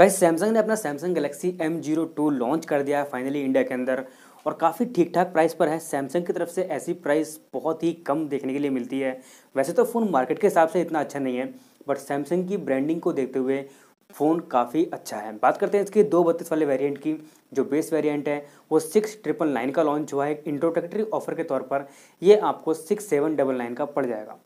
guys Samsung ने अपना Samsung Galaxy M zero two launch कर दिया है फाइनली इंडिया के अंदर और काफ़ी ठीक ठाक प्राइस पर है सैमसंग की तरफ से ऐसी प्राइस बहुत ही कम देखने के लिए मिलती है वैसे तो फ़ोन मार्केट के हिसाब से इतना अच्छा नहीं है बट सैमसंग की ब्रांडिंग को देखते हुए फ़ोन काफ़ी अच्छा है बात करते हैं इसके दो बत्तीस वाले वेरिएंट की जो बेस वेरिएंट है वो सिक्स ट्रिपल नाइन का लॉन्च हुआ है इंट्रोडक्टरी ऑफर के तौर पर ये आपको सिक्स सेवन डबल नाइन का पड़ जाएगा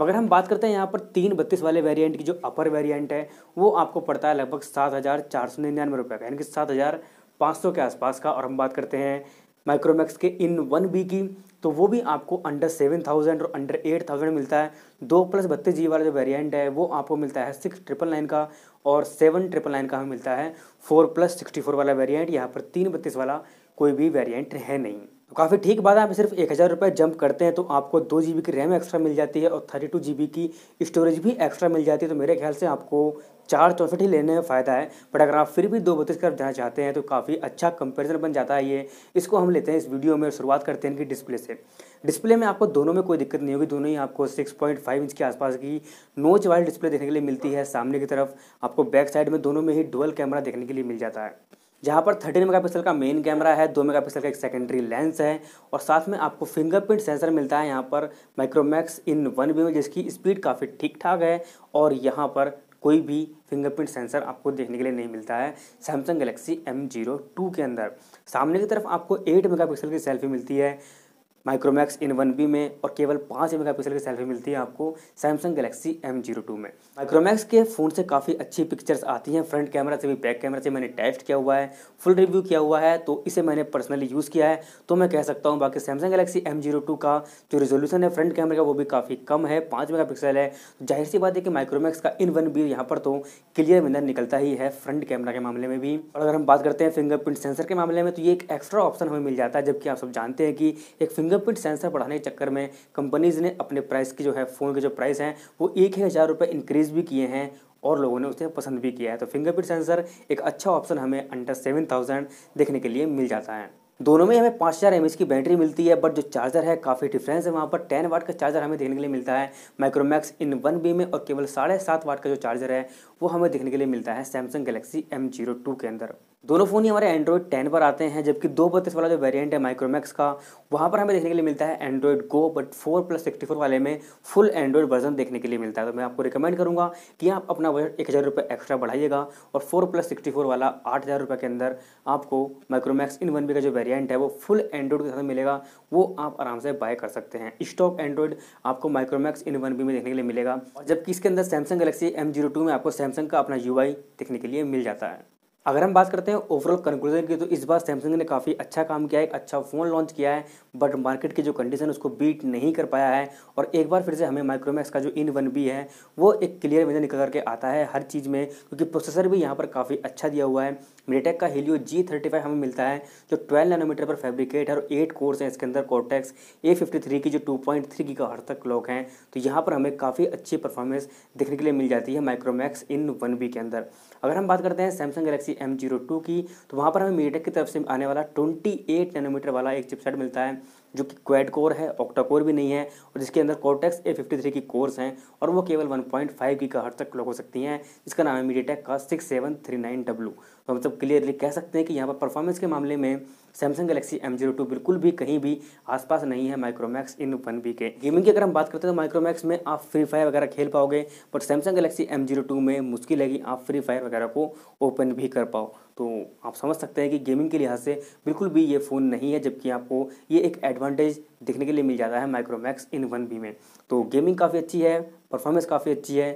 मगर हम बात करते हैं यहाँ पर तीन बत्तीस वाले वेरिएंट की जो अपर वेरिएंट है वो आपको पड़ता है लगभग सात हज़ार चार सौ निन्यानवे रुपये का यानी कि सात हज़ार पाँच सौ के आसपास का और हम बात करते हैं माइक्रोमैक्स के इन वन बी की तो वो भी आपको अंडर सेवन थाउजेंड और अंडर एट थाउजेंड मिलता है दो प्लस बत्तीस जी वाला जो वेरिएंट है वो आपको मिलता है सिक्स ट्रिपल नाइन का और सेवन ट्रिपल नाइन का हमें मिलता है फोर प्लस सिक्सटी फोर वाला वेरिएंट यहाँ पर तीन बत्तीस वाला कोई भी वेरिएंट है नहीं तो काफ़ी ठीक बात है आप सिर्फ एक हज़ार रुपये जंप करते हैं तो आपको दो जी की रैम एक्स्ट्रा मिल जाती है और थर्टी टू जी की स्टोरेज भी एक्स्ट्रा मिल जाती है तो मेरे ख्याल से आपको चार चौंसठ ही लेने में फ़ायदा है बट अगर आप फिर भी दो बत्तीस की तरफ जाना चाहते हैं तो काफ़ी अच्छा कंपेरिजन बन जाता है ये इसको हम लेते हैं इस वीडियो में शुरुआत करते हैं इनकी डिस्प्ले से डिस्प्ले में आपको दोनों में कोई दिक्कत नहीं होगी दोनों ही आपको 6.5 इंच के आसपास की नोच वाली डिस्प्ले देखने के लिए मिलती है सामने की तरफ आपको बैक साइड में दोनों में ही डुअल कैमरा देखने के लिए मिल जाता है जहाँ पर थर्टीन मेगापिक्सल का मेन कैमरा है दो मेगापिक्सल का एक सेकेंडरी लेंस है और साथ में आपको फिंगरप्रिंट सेंसर मिलता है यहाँ पर माइक्रोमैक्स इन वन बी में जिसकी स्पीड काफ़ी ठीक ठाक है और यहाँ पर कोई भी फिंगरप्रिंट सेंसर आपको देखने के लिए नहीं मिलता है Samsung Galaxy M zero two के अंदर सामने की तरफ आपको एट मेगा की सेल्फी मिलती है माइक्रोमैक्स इन वन बी में और केवल पाँच मेगा पिक्सल की सेल्फी मिलती है आपको Samsung Galaxy M zero two में माइक्रोमैक्स के फ़ोन से काफ़ी अच्छी पिक्चर्स आती हैं फ्रंट कैमरा से भी बैक कैमरा से मैंने टेस्ट किया हुआ है फुल रिव्यू किया हुआ है तो इसे मैंने पर्सनली यूज़ किया है तो मैं कह सकता हूँ बाकी Samsung Galaxy M zero two का जो रिजोल्यूशन है फ्रंट कैमरे का वो भी काफ़ी कम है पाँच मेगा पिक्सल है जाहिर सी बात है कि माइक्रोमैक्स का इन वन बी यहाँ पर तो क्लियर विनर निकलता ही है फ्रंट कैमरा के मामले में भी और अगर हम बात करते हैं फिंगरप्रिंट सेंसर के मामले में तो ये एक एक्स्ट्रा ऑप्शन हमें मिल जाता है जबकि आप सब जानते हैं कि एक फिंगर फिंगरप्रिंट सेंसर बढ़ाने के चक्कर में कंपनीज़ ने अपने प्राइस की जो है फ़ोन के जो प्राइस हैं वो एक ही हज़ार रुपये इंक्रीज़ भी किए हैं और लोगों ने उसे पसंद भी किया है तो फिंगरप्रिंट सेंसर एक अच्छा ऑप्शन हमें अंडर सेवन थाउजेंड देखने के लिए मिल जाता है दोनों में हमें पाँच हज़ार एम की बैटरी मिलती है बट जो चार्जर है काफ़ी डिफरेंस है वहाँ पर टेन वाट का चार्जर हमें देखने के लिए मिलता है माइक्रोमैक्स इन वन बी में और केवल साढ़े सात वाट का जो चार्जर है वो हमें देखने के लिए मिलता है Samsung Galaxy M zero two के अंदर दोनों फ़ोन ही हमारे एंड्रॉयड टेन पर आते हैं जबकि दो बत्तीस वाला जो वेरिएंट है माइक्रोमैक्स का वहाँ पर हमें देखने के लिए मिलता है Android Go but four plus sixty four वाले में फुल एंड्रॉयड वर्जन देखने के लिए मिलता है तो मैं आपको रिकमेंड करूँगा कि आप अपना बजट एक हज़ार रुपये एक्स्ट्रा बढ़ाइएगा और फोर प्लस सिक्सटी फोर वाला आठ हज़ार रुपये के अंदर आपको माइक्रोमैक्स इन वन बी का जो वेरियंट है वो फुल एंड्रॉयड के साथ मिलेगा वो आप आराम से बाय कर सकते हैं स्टॉक एंड्रॉयड आपको माइक्रोमैक्स इन वन बी में देखने के लिए मिलेगा जबकि इसके अंदर Samsung Galaxy M zero two में आपको सैमसंग का अपना यू देखने के लिए मिल जाता है अगर हम बात करते हैं ओवरऑल कंक्लूजन की तो इस बार सैमसंग ने काफ़ी अच्छा काम किया है एक अच्छा फ़ोन लॉन्च किया है बट मार्केट की जो कंडीशन उसको बीट नहीं कर पाया है और एक बार फिर से हमें माइक्रोमैक्स का जो इन वन बी है वो एक क्लियर मेजर निकल करके आता है हर चीज़ में क्योंकि प्रोसेसर भी यहाँ पर काफ़ी अच्छा दिया हुआ है मीटेक का हीलियो जी थर्टी फाइव हमें मिलता है जो ट्वेल्व नैनोमीटर पर फैब्रिकेट है और एट कोर्स हैं इसके अंदर कोटेक्स ए फिफ्टी थ्री की जो टू पॉइंट थ्री की हर तक क्लॉक हैं तो यहाँ पर हमें काफ़ी अच्छी परफॉर्मेंस देखने के लिए मिल जाती है माइक्रोमैक्स इन वन बी के अंदर अगर हम बात करते हैं सैमसंग गलेक्सी थी एम जीरो टू की तो वहाँ पर हमें मीडिया की तरफ से आने वाला ट्वेंटी एट नैनोमीटर वाला एक चिपसेट मिलता है जो कि क्वेड कोर है ऑक्टा कोर भी नहीं है और जिसके अंदर कोटेक्स ए फिफ्टी थ्री की कोर्स हैं और वो केवल वन पॉइंट फाइव की हट तक लोग हो सकती हैं जिसका नाम है मीडियाटेक का six seven three nine W तो मतलब क्लियरली कह सकते हैं कि यहाँ पर परफॉर्मेंस के मामले में Samsung Galaxy M zero two बिल्कुल भी कहीं भी आसपास नहीं है माइक्रोमैक्स इन वन बी के गेमिंग की अगर हम बात करते हैं तो माइक्रोमैक्स में आप फ्री फायर वगैरह खेल पाओगे but Samsung Galaxy M zero two में मुश्किल है कि आप फ्री फायर वगैरह को ओपन भी कर पाओ तो आप समझ सकते हैं कि गेमिंग के लिहाज से बिल्कुल भी ये फ़ोन नहीं है जबकि आपको ये एक एडवांस एडवांटेज देखने के लिए मिल जाता है माइक्रोमैक्स इन वन बी में तो गेमिंग काफ़ी अच्छी है परफॉर्मेंस काफ़ी अच्छी है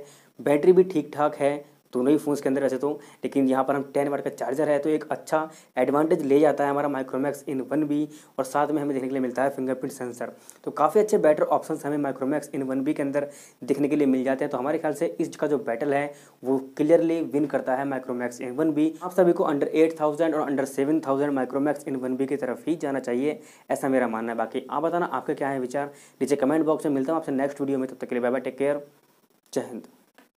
बैटरी भी ठीक ठाक है दोनों ही फ़ोन्स के अंदर ऐसे तो लेकिन यहाँ पर हम टेन वाट का चार्जर है तो एक अच्छा एडवांटेज ले जाता है हमारा माइक्रोमैक्स इन वन बी और साथ में हमें देखने के लिए मिलता है फिंगरप्रिंट सेंसर तो काफ़ी अच्छे बैटर ऑप्शन हमें माइक्रोमैक्स इन वन बी के अंदर देखने के लिए मिल जाते हैं तो हमारे ख्याल से इसका जो बैटल है वो क्लियरली विन करता है माइक्रोमैक्स इन वन बी आप सभी को अंडर एट थाउजेंड और under seven thousand Micromax In one B की तरफ ही जाना चाहिए ऐसा मेरा मानना है बाकी आप बताना आपके क्या है विचार नीचे कमेंट बॉक्स में मिलता हूँ आपसे नेक्स्ट वीडियो में तब तक के लिए बाय बाय टेक केयर जय हिंद